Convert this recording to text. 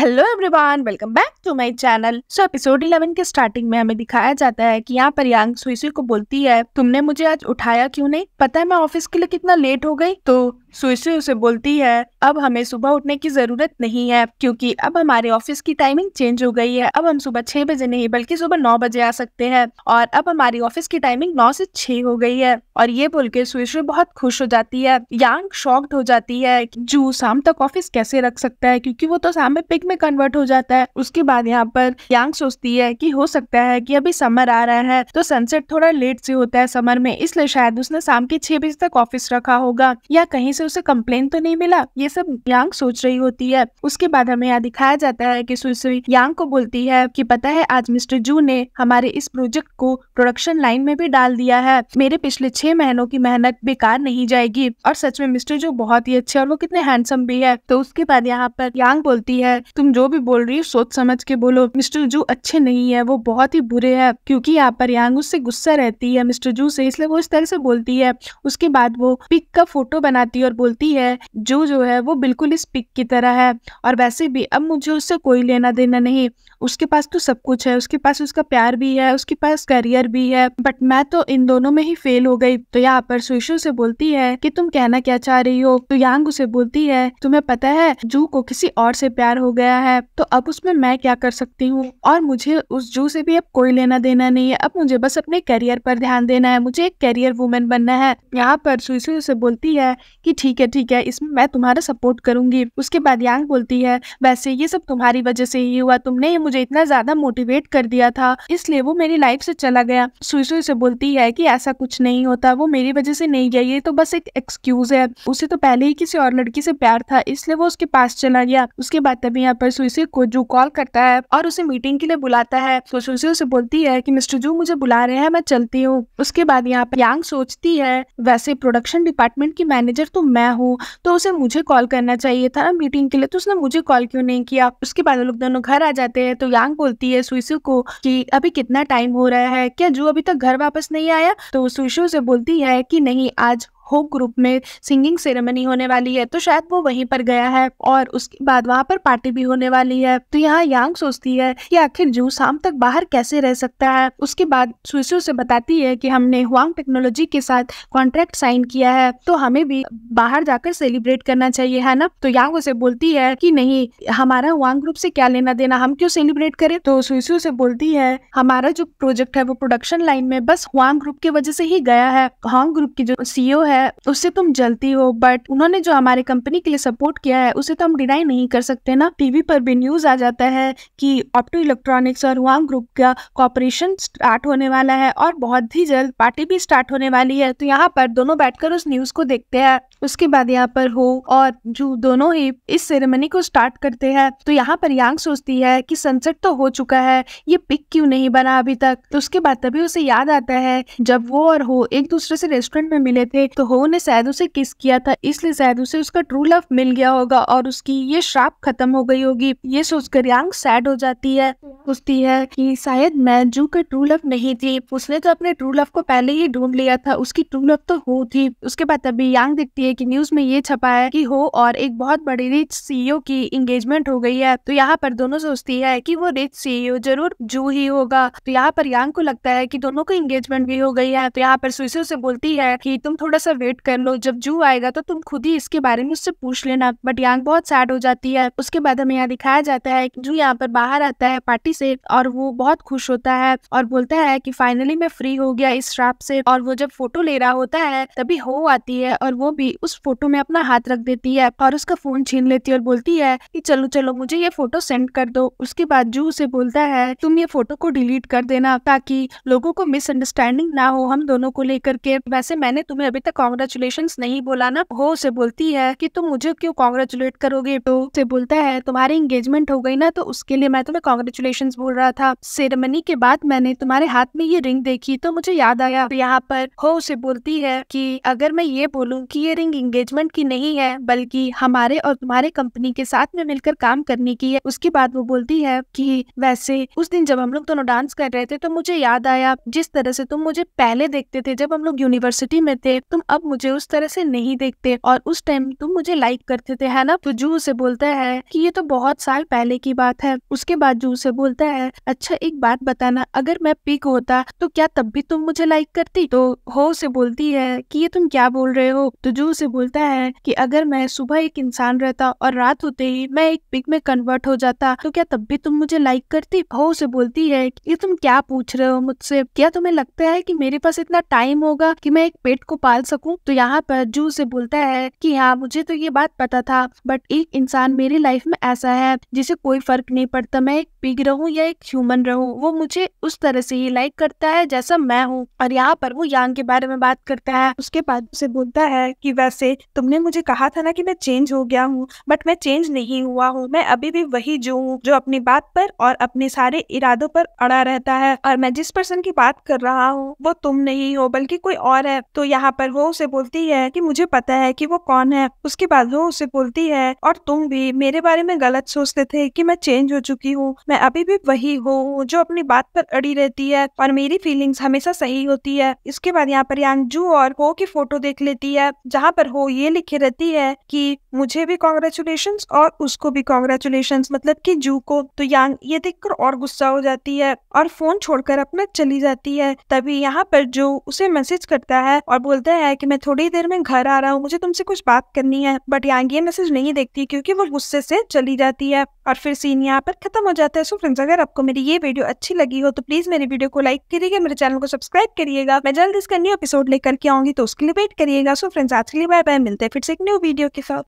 hello everyone welcome back to my channel so episode 11 के starting में हमें दिखाया जाता है कि यहाँ पर यांग सुईसुई को बोलती है तुमने मुझे आज उठाया क्यों नहीं पता है मैं ऑफिस के लिए कितना लेट हो गई तो सुईसुई उसे बोलती है अब हमें सुबह उठने की जरूरत नहीं है क्योंकि अब हमारे ऑफिस की टाइमिंग चेंज हो गई है अब हम सुबह छह बजे नहीं बल्कि सुबह नौ बजे आ सकते हैं और अब हमारी ऑफिस की टाइमिंग नौ से छह हो गई है और ये बोल के सुईसुई बहुत खुश हो जाती है यांग शॉक्ड हो जाती है जू शाम तक ऑफिस कैसे रख सकता है क्योंकि वो तो शाम में पिक में कन्वर्ट हो जाता है उसके बाद यहाँ पर यांग सोचती है कि हो सकता है कि अभी समर आ रहा है तो सनसेट थोड़ा लेट से होता है समर में इसलिए शायद उसने शाम के छह बजे तक ऑफिस रखा होगा या कहीं से उसे कम्प्लेन तो नहीं मिला ये सब यांग सोच रही होती है उसके बाद हमें यहाँ दिखाया जाता है की सुश्री यांग को बोलती है की पता है आज मिस्टर जू ने हमारे इस प्रोजेक्ट को प्रोडक्शन लाइन में भी डाल दिया है मेरे पिछले छह महीनों की मेहनत बेकार नहीं जाएगी और सच में मिस्टर जो बहुत ही अच्छे और वो कितने हैंडसम भी है तो उसके बाद यहाँ पर यांग बोलती है तुम जो भी बोल रही हो सोच समझ के बोलो मिस्टर जू अच्छे नहीं है वो बहुत ही बुरे हैं क्योंकि यहाँ पर यांग उससे गुस्सा रहती है मिस्टर जू से इसलिए वो इस तरह से बोलती है उसके बाद वो पिक का फोटो बनाती है और बोलती है जू जो है वो बिल्कुल इस पिक की तरह है और वैसे भी अब मुझे उससे कोई लेना देना नहीं उसके पास तो सब कुछ है उसके पास उसका प्यार भी है उसके पास करियर भी है बट मैं तो इन दोनों में ही फेल हो गई तो यहाँ पर सुशु से बोलती है कि तुम कहना क्या चाह रही हो तो यांग उसे बोलती है तुम्हें पता है जू को किसी और से प्यार हो गया गया है तो अब उसमें मैं क्या कर सकती हूँ और मुझे उस जू से भी अब कोई लेना देना नहीं है अब मुझे बस अपने करियर पर ध्यान देना है मुझे एक करियर वुमेन बनना है यहाँ पर सुईसुई उसे बोलती है कि ठीक है ठीक है इसमें मैं तुम्हारा सपोर्ट करूंगी उसके बाद यांग बोलती है वैसे ये सब तुम्हारी वजह से ही हुआ तुमने ये मुझे इतना ज्यादा मोटिवेट कर दिया था इसलिए वो मेरी लाइफ से चला गया सुईसुई उसे बोलती है कि ऐसा कुछ नहीं होता वो मेरी वजह से नहीं गया ये तो बस एक एक्सक्यूज है उसे तो पहले ही किसी और लड़की से प्यार था इसलिए वो उसके पास चला गया उसके बाद तभी यहाँ पर सुइसी को जू कॉल करता है और उसे मीटिंग के लिए बुलाता है तो सुइसी उसे बोलती है कि मिस्टर जू मुझे बुला रहे हैं मैं चलती हूँ उसके बाद यहाँ पर यांग सोचती है वैसे प्रोडक्शन डिपार्टमेंट की मैनेजर तो मैं हूँ तो उसे मुझे कॉल करना चाहिए था ना मीटिंग के लिए तो उसने मुझे कॉल क्यों नहीं किया उसके बाद लोग दोनों घर आ जाते हैं तो यांग बोलती है सुइसी को कि अभी कितना टाइम हो रहा है क्या जू अभी तक घर वापस नहीं आया तो सुशी से बोलती है की नहीं आज हो ग्रुप में सिंगिंग सेरेमनी होने वाली है तो शायद वो वहीं पर गया है और उसके बाद वहाँ पर पार्टी भी होने वाली है तो यहाँ यांग सोचती है कि आखिर जू शाम तक बाहर कैसे रह सकता है उसके बाद सुसु से बताती है कि हमने हुआंग टेक्नोलॉजी के साथ कॉन्ट्रैक्ट साइन किया है तो हमें भी बाहर जाकर सेलिब्रेट करना चाहिए है ना तो यांग उसे बोलती है कि नहीं हमारा हुआंग ग्रुप से क्या लेना देना हम क्यों सेलिब्रेट करें तो सुसु से बोलती है हमारा जो प्रोजेक्ट है वो प्रोडक्शन लाइन में बस हुआंग ग्रुप की वजह से ही गया है हुआंग ग्रुप की जो सीईओ है है उससे तुम जलती हो बट उन्होंने जो हमारे कंपनी के लिए सपोर्ट किया है उसे तो हम डिनाई नहीं कर सकते ना टीवी पर भी न्यूज आ जाता है कि ऑप्टो इलेक्ट्रॉनिक्स और हुआंग ग्रुप का कॉपरेशन स्टार्ट होने वाला है और बहुत ही जल्द पार्टी भी स्टार्ट होने वाली है तो यहाँ पर दोनों बैठकर उस न्यूज को देखते हैं उसके बाद यहाँ पर हो और जो दोनों ही इस सेरेमनी को स्टार्ट करते हैं तो यहाँ पर यांग सोचती है कि सनसेट तो हो चुका है ये पिक क्यों नहीं बना अभी तक तो उसके बाद तभी उसे याद आता है जब वो और हो एक दूसरे से रेस्टोरेंट में मिले थे तो हो ने शायद उसे किस किया था इसलिए शायद उसे उसका ट्रू लव मिल गया होगा और उसकी ये श्राप खत्म हो गई होगी ये सोचकर यांग सैड हो जाती है पूछती है कि शायद मैं जू का ट्रू लव नहीं थी उसने तो अपने ट्रू लव को पहले ही ढूंढ लिया था उसकी ट्रू लव तो हो थी उसके बाद तभी यांग दिखती है की न्यूज में ये छपा है की हो और एक बहुत बड़ी रिच सीईओ की इंगेजमेंट हो गई है तो यहाँ पर दोनों सोचती है की वो रिच सीईओ जरूर जू ही होगा तो यहाँ पर यांग को लगता है की दोनों को इंगेजमेंट भी हो गई है तो यहाँ पर सुइसो से बोलती है कि तुम थोड़ा सा सा वेट कर लो जब जू आएगा तो तुम खुद ही इसके बारे में उससे पूछ लेना बट यांग बहुत सैड हो जाती है उसके बाद हमें यहाँ दिखाया जाता है जू यहाँ पर बाहर आता है पार्टी से और वो बहुत खुश होता है और बोलता है की फाइनली मैं फ्री हो गया इस श्राप से और वो जब फोटो ले रहा होता है तभी हो आती है और वो भी उस फोटो में अपना हाथ रख देती है और उसका फोन छीन लेती है और बोलती है की चलो चलो मुझे ये फोटो सेंड कर दो उसके बाद जू उसे बोलता है तुम ये फोटो को डिलीट कर देना ताकि लोगों को मिसअंडरस्टैंडिंग ना हो हम दोनों को लेकर के वैसे मैंने तुम्हें अभी तक कॉन्ग्रेचुलेशन नहीं बोला ना हो उसे बोलती है कि तुम मुझे क्यों कॉन्ग्रेचुलेट करोगे तो उसे बोलता है तुम्हारी इंगेजमेंट हो गई ना तो उसके लिए मैं तुम्हें कॉन्ग्रेचुलेशन बोल रहा था सेरेमनी के बाद मैंने तुम्हारे हाथ में ये रिंग देखी तो मुझे याद आया तो यहाँ पर हो उसे बोलती है कि अगर मैं ये बोलूँ कि ये रिंग एंगेजमेंट की नहीं है बल्कि हमारे और तुम्हारे कंपनी के साथ में मिलकर काम करने की है उसके बाद वो बोलती है कि वैसे उस दिन जब हम लोग दोनों डांस कर रहे थे तो मुझे याद आया जिस तरह से तुम मुझे पहले देखते थे जब हम लोग यूनिवर्सिटी में थे तुम अब मुझे उस तरह से नहीं देखते और उस टाइम तुम मुझे लाइक करते थे है ना तो जू उसे बोलता है कि ये तो बहुत साल पहले की बात है उसके बाद जू उसे बोलता है अच्छा एक बात बताना अगर मैं पिक होता तो क्या तब भी तुम मुझे लाइक करती तो हो उसे बोलती है कि ये तुम क्या बोल रहे हो तो जू उसे बोलता है कि अगर मैं सुबह एक इंसान रहता और रात होते ही मैं एक पिक में कन्वर्ट हो जाता तो क्या तब भी तुम मुझे लाइक करती हो उसे बोलती है ये तुम क्या पूछ रहे हो मुझसे क्या तुम्हें लगता है कि मेरे पास इतना टाइम होगा कि मैं एक पेट को पाल सकूं सकूं तो यहाँ पर जू से बोलता है कि हाँ मुझे तो ये बात पता था बट एक इंसान मेरी लाइफ में ऐसा है जिसे कोई फर्क नहीं पड़ता मैं एक पिग रहूँ या एक ह्यूमन रहूँ वो मुझे उस तरह से ही लाइक करता है जैसा मैं हूँ और यहाँ पर वो यांग के बारे में बात करता है उसके बाद उसे बोलता है कि वैसे तुमने मुझे कहा था ना कि मैं चेंज हो गया हूँ बट मैं चेंज नहीं हुआ हूँ मैं अभी भी वही जो हूँ जो अपनी बात पर और अपने सारे इरादों पर अड़ा रहता है और मैं जिस पर्सन की बात कर रहा हूँ वो तुम नहीं हो बल्कि कोई और है तो यहाँ पर वो उसे बोलती है कि मुझे पता है कि वो कौन है उसके बाद वो उसे बोलती है और तुम भी मेरे बारे में गलत सोचते थे कि मैं चेंज हो चुकी हूँ मैं अभी भी वही हूँ जो अपनी बात पर अड़ी रहती है और मेरी फीलिंग्स हमेशा सही होती है इसके बाद यहाँ पर यांगजू और हो की फोटो देख लेती है जहाँ पर हो ये लिखे रहती है कि मुझे भी कॉन्ग्रेचुलेशन और उसको भी कॉन्ग्रेचुलेशन मतलब की जू को तो यांग ये देखकर और गुस्सा हो जाती है और फोन छोड़कर अपना चली जाती है तभी यहाँ पर जो उसे मैसेज करता है और बोलता है कि मैं थोड़ी देर में घर आ रहा हूँ मुझे तुमसे कुछ बात करनी है बट यहाँ ये मैसेज नहीं देखती क्योंकि वो गुस्से से चली जाती है और फिर सीन यहाँ पर खत्म हो जाता है सो फ्रेंड्स अगर आपको मेरी ये वीडियो अच्छी लगी हो तो प्लीज मेरी वीडियो को लाइक करिएगा मेरे चैनल को सब्सक्राइब करिएगा मैं जल्द इसका न्यू एपिसोड लेकर के आऊंगी तो उसके लिए वेट करिएगा सो फ्रेंड्स आज के लिए बाय बाय मिलते हैं फिर से एक न्यू वीडियो के साथ